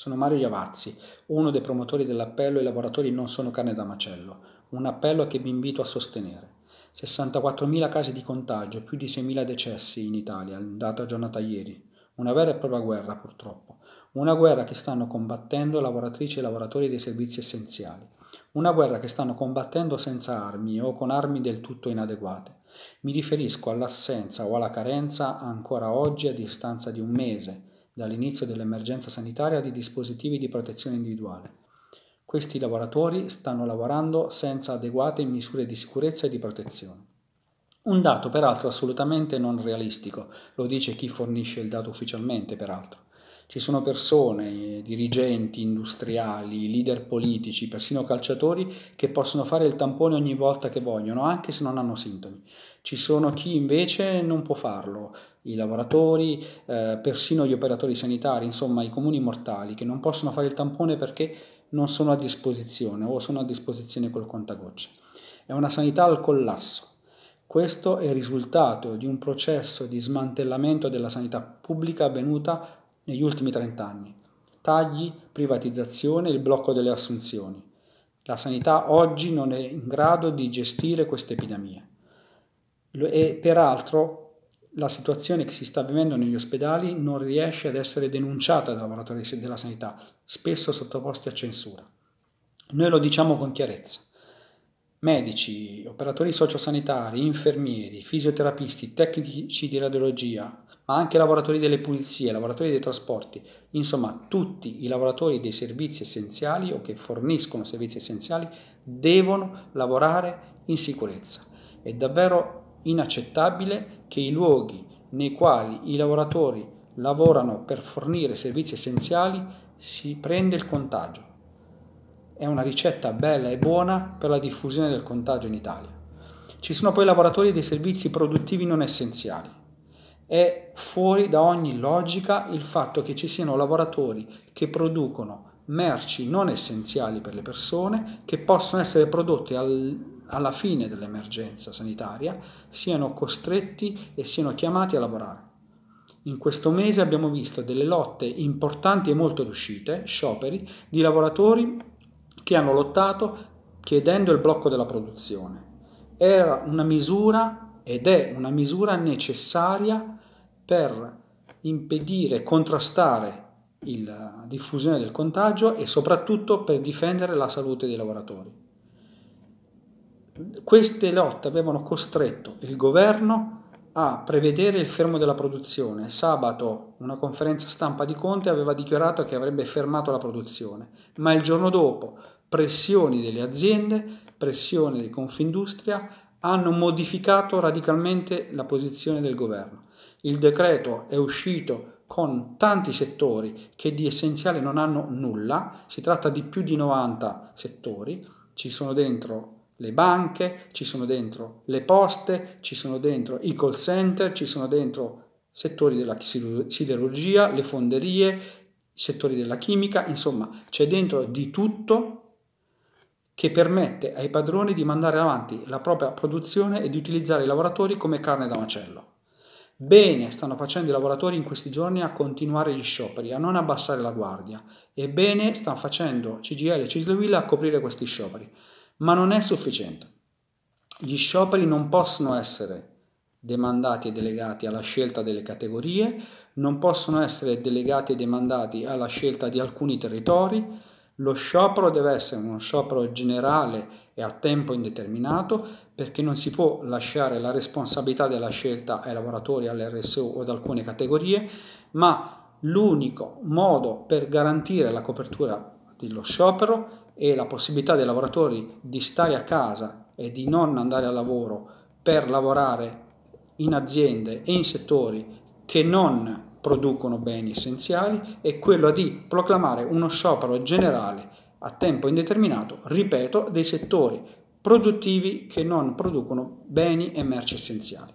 Sono Mario Iavazzi, uno dei promotori dell'appello I lavoratori non sono carne da macello, un appello che vi invito a sostenere. 64.000 casi di contagio, più di 6.000 decessi in Italia, data giornata ieri. Una vera e propria guerra, purtroppo. Una guerra che stanno combattendo lavoratrici e lavoratori dei servizi essenziali. Una guerra che stanno combattendo senza armi o con armi del tutto inadeguate. Mi riferisco all'assenza o alla carenza ancora oggi a distanza di un mese dall'inizio dell'emergenza sanitaria di dispositivi di protezione individuale. Questi lavoratori stanno lavorando senza adeguate misure di sicurezza e di protezione. Un dato peraltro assolutamente non realistico, lo dice chi fornisce il dato ufficialmente peraltro. Ci sono persone, dirigenti industriali, leader politici, persino calciatori che possono fare il tampone ogni volta che vogliono, anche se non hanno sintomi. Ci sono chi invece non può farlo, i lavoratori, eh, persino gli operatori sanitari, insomma i comuni mortali che non possono fare il tampone perché non sono a disposizione o sono a disposizione col contagocce. È una sanità al collasso. Questo è il risultato di un processo di smantellamento della sanità pubblica avvenuta negli ultimi 30 anni. Tagli, privatizzazione e il blocco delle assunzioni. La sanità oggi non è in grado di gestire questa epidemia. E peraltro la situazione che si sta vivendo negli ospedali non riesce ad essere denunciata dai lavoratori della sanità, spesso sottoposti a censura. Noi lo diciamo con chiarezza. Medici, operatori sociosanitari, infermieri, fisioterapisti, tecnici di radiologia, ma anche lavoratori delle pulizie, lavoratori dei trasporti, insomma tutti i lavoratori dei servizi essenziali o che forniscono servizi essenziali devono lavorare in sicurezza. È davvero inaccettabile che i luoghi nei quali i lavoratori lavorano per fornire servizi essenziali si prenda il contagio. È una ricetta bella e buona per la diffusione del contagio in Italia. Ci sono poi lavoratori dei servizi produttivi non essenziali è fuori da ogni logica il fatto che ci siano lavoratori che producono merci non essenziali per le persone che possono essere prodotte al, alla fine dell'emergenza sanitaria siano costretti e siano chiamati a lavorare. In questo mese abbiamo visto delle lotte importanti e molto riuscite, scioperi, di lavoratori che hanno lottato chiedendo il blocco della produzione. Era una misura ed è una misura necessaria per impedire, contrastare la diffusione del contagio e soprattutto per difendere la salute dei lavoratori. Queste lotte avevano costretto il governo a prevedere il fermo della produzione. Sabato una conferenza stampa di Conte aveva dichiarato che avrebbe fermato la produzione, ma il giorno dopo pressioni delle aziende, pressioni di Confindustria hanno modificato radicalmente la posizione del governo il decreto è uscito con tanti settori che di essenziale non hanno nulla, si tratta di più di 90 settori, ci sono dentro le banche, ci sono dentro le poste, ci sono dentro i call center, ci sono dentro settori della siderurgia, le fonderie, settori della chimica, insomma c'è dentro di tutto che permette ai padroni di mandare avanti la propria produzione e di utilizzare i lavoratori come carne da macello. Bene stanno facendo i lavoratori in questi giorni a continuare gli scioperi, a non abbassare la guardia e bene stanno facendo CGL e Cislevilla a coprire questi scioperi, ma non è sufficiente. Gli scioperi non possono essere demandati e delegati alla scelta delle categorie, non possono essere delegati e demandati alla scelta di alcuni territori, lo sciopero deve essere uno sciopero generale e a tempo indeterminato perché non si può lasciare la responsabilità della scelta ai lavoratori, all'RSU o ad alcune categorie, ma l'unico modo per garantire la copertura dello sciopero e la possibilità dei lavoratori di stare a casa e di non andare al lavoro per lavorare in aziende e in settori che non producono beni essenziali e quello di proclamare uno sciopero generale a tempo indeterminato, ripeto, dei settori produttivi che non producono beni e merci essenziali.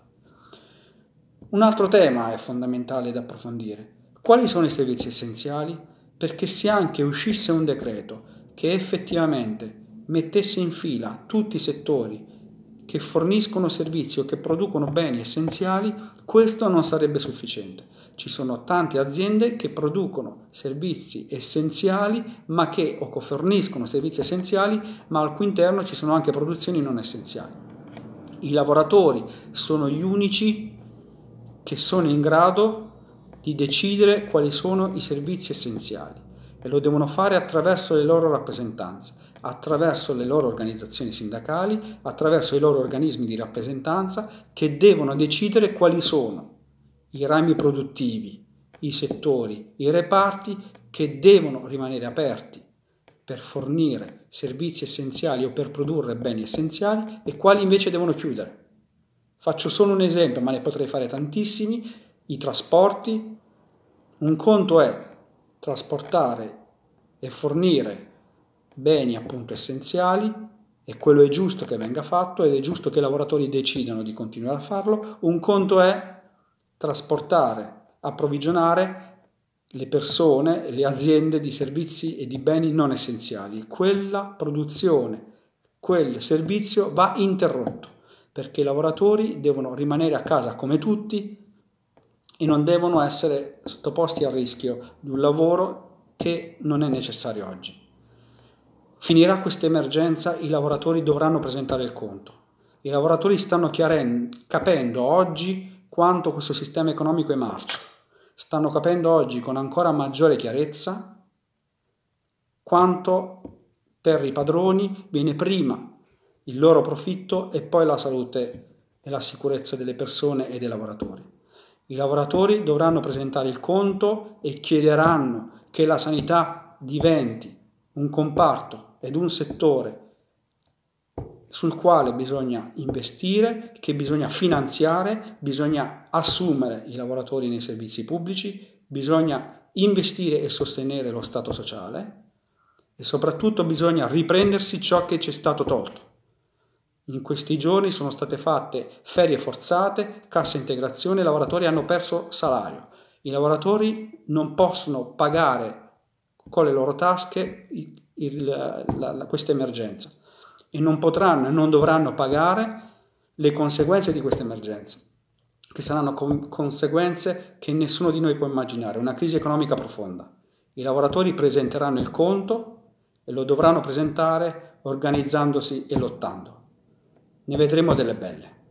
Un altro tema è fondamentale da approfondire. Quali sono i servizi essenziali? Perché se anche uscisse un decreto che effettivamente mettesse in fila tutti i settori che forniscono servizi o che producono beni essenziali, questo non sarebbe sufficiente. Ci sono tante aziende che producono servizi essenziali, ma che o che forniscono servizi essenziali, ma al cui interno ci sono anche produzioni non essenziali. I lavoratori sono gli unici che sono in grado di decidere quali sono i servizi essenziali e lo devono fare attraverso le loro rappresentanze attraverso le loro organizzazioni sindacali, attraverso i loro organismi di rappresentanza che devono decidere quali sono i rami produttivi, i settori, i reparti che devono rimanere aperti per fornire servizi essenziali o per produrre beni essenziali e quali invece devono chiudere. Faccio solo un esempio, ma ne potrei fare tantissimi, i trasporti. Un conto è trasportare e fornire beni appunto essenziali e quello è giusto che venga fatto ed è giusto che i lavoratori decidano di continuare a farlo, un conto è trasportare, approvvigionare le persone, le aziende di servizi e di beni non essenziali. Quella produzione, quel servizio va interrotto perché i lavoratori devono rimanere a casa come tutti e non devono essere sottoposti al rischio di un lavoro che non è necessario oggi. Finirà questa emergenza, i lavoratori dovranno presentare il conto. I lavoratori stanno capendo oggi quanto questo sistema economico è marcio. Stanno capendo oggi con ancora maggiore chiarezza quanto per i padroni viene prima il loro profitto e poi la salute e la sicurezza delle persone e dei lavoratori. I lavoratori dovranno presentare il conto e chiederanno che la sanità diventi un comparto ed un settore sul quale bisogna investire, che bisogna finanziare, bisogna assumere i lavoratori nei servizi pubblici, bisogna investire e sostenere lo Stato sociale e soprattutto bisogna riprendersi ciò che ci è stato tolto. In questi giorni sono state fatte ferie forzate, cassa integrazione, i lavoratori hanno perso salario. I lavoratori non possono pagare con le loro tasche il, la, la, questa emergenza e non potranno e non dovranno pagare le conseguenze di questa emergenza, che saranno con conseguenze che nessuno di noi può immaginare, una crisi economica profonda. I lavoratori presenteranno il conto e lo dovranno presentare organizzandosi e lottando. Ne vedremo delle belle.